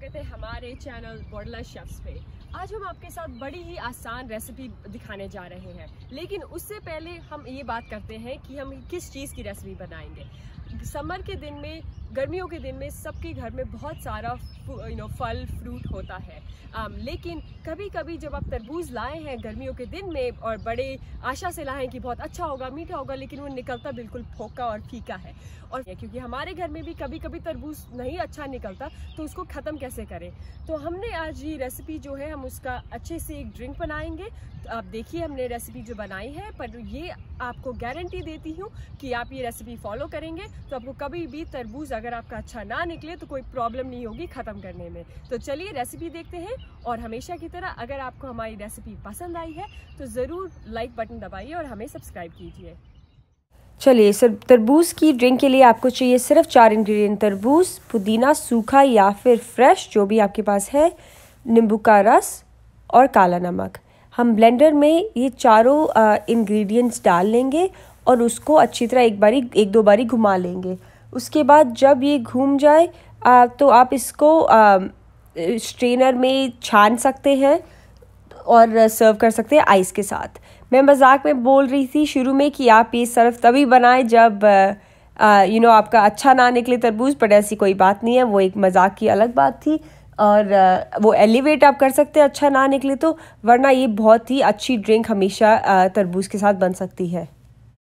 स्वागत है हमारे चैनल बॉडला शेफ्स पे आज हम आपके साथ बड़ी ही आसान रेसिपी दिखाने जा रहे हैं लेकिन उससे पहले हम ये बात करते हैं कि हम किस चीज़ की रेसिपी बनाएंगे समर के दिन में गर्मियों के दिन में सबके घर में बहुत सारा यू नो फल फ्रूट होता है um, लेकिन कभी कभी जब आप तरबूज लाए हैं गर्मियों के दिन में और बड़े आशा से लाए हैं कि बहुत अच्छा होगा मीठा होगा लेकिन वो निकलता बिल्कुल फोका और फीका है और क्योंकि हमारे घर में भी कभी कभी तरबूज नहीं अच्छा निकलता तो उसको ख़त्म कैसे करें तो हमने आज ये रेसिपी जो है हम उसका अच्छे से एक ड्रिंक बनाएंगे तो आप देखिए हमने रेसिपी जो बनाई है पर ये आपको गारंटी देती हूँ कि आप ये रेसिपी फॉलो करेंगे तो आपको कभी भी तरबूज अगर आपका अच्छा ना निकले तो कोई प्रॉब्लम नहीं होगी ख़त्म करने में तो चलिए रेसिपी देखते हैं और हमेशा की तरह अगर आपको हमारी रेसिपी पसंद आई है तो ज़रूर लाइक बटन दबाइए और हमें सब्सक्राइब कीजिए चलिए सर तरबूज की ड्रिंक के लिए आपको चाहिए सिर्फ चार इंग्रेडिएंट तरबूज पुदीना सूखा या फिर फ्रेश जो भी आपके पास है नींबू का रस और काला नमक हम ब्लेंडर में ये चारों इंग्रेडिएंट्स डाल लेंगे और उसको अच्छी तरह एक बारी एक दो बारी घुमा लेंगे उसके बाद जब ये घूम जाए आ, तो आप इसको आ, स्ट्रेनर में छान सकते हैं और सर्व कर सकते हैं आइस के साथ मैं मजाक में बोल रही थी शुरू में कि आप ये सर्व तभी बनाएं जब यू नो आपका अच्छा ना निकले तरबूज बट ऐसी कोई बात नहीं है वो एक मजाक की अलग बात थी और आ, वो एलिवेट आप कर सकते हैं अच्छा ना निकले तो वरना ये बहुत ही अच्छी ड्रिंक हमेशा तरबूज के साथ बन सकती है